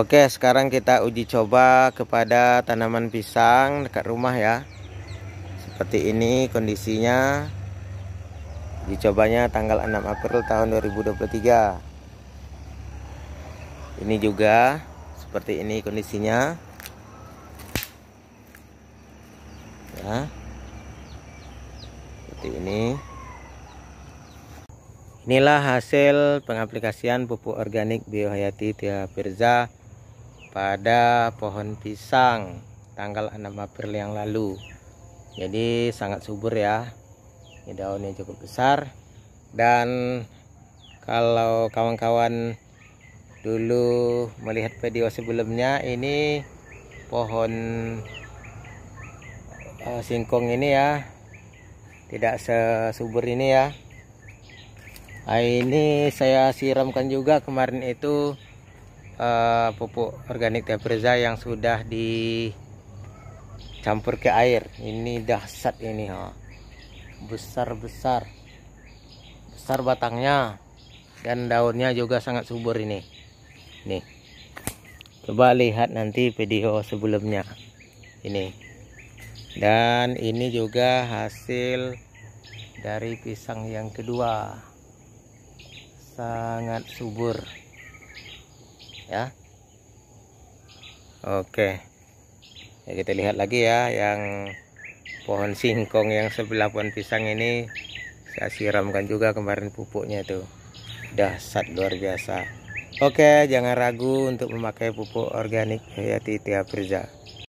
Oke sekarang kita uji coba kepada tanaman pisang dekat rumah ya Seperti ini kondisinya Uji cobanya tanggal 6 April tahun 2023 Ini juga seperti ini kondisinya Ya Seperti ini Inilah hasil pengaplikasian pupuk organik Biohayati Tia Firza pada pohon pisang tanggal 6 April yang lalu jadi sangat subur ya ini daunnya cukup besar dan kalau kawan-kawan dulu melihat video sebelumnya ini pohon eh, singkong ini ya tidak sesubur ini ya nah, ini saya siramkan juga kemarin itu uh, pupuk organik Tebreza yang sudah dicampur ke air. Ini dahsyat ini ha. Besar-besar. Besar batangnya dan daunnya juga sangat subur ini. Nih. Coba lihat nanti video sebelumnya. Ini dan ini juga hasil dari pisang yang kedua sangat subur ya oke ya, kita lihat lagi ya yang pohon singkong yang sebelah pohon pisang ini saya siramkan juga kemarin pupuknya itu dahsyat luar biasa oke jangan ragu untuk memakai pupuk organik hayati tiap kerja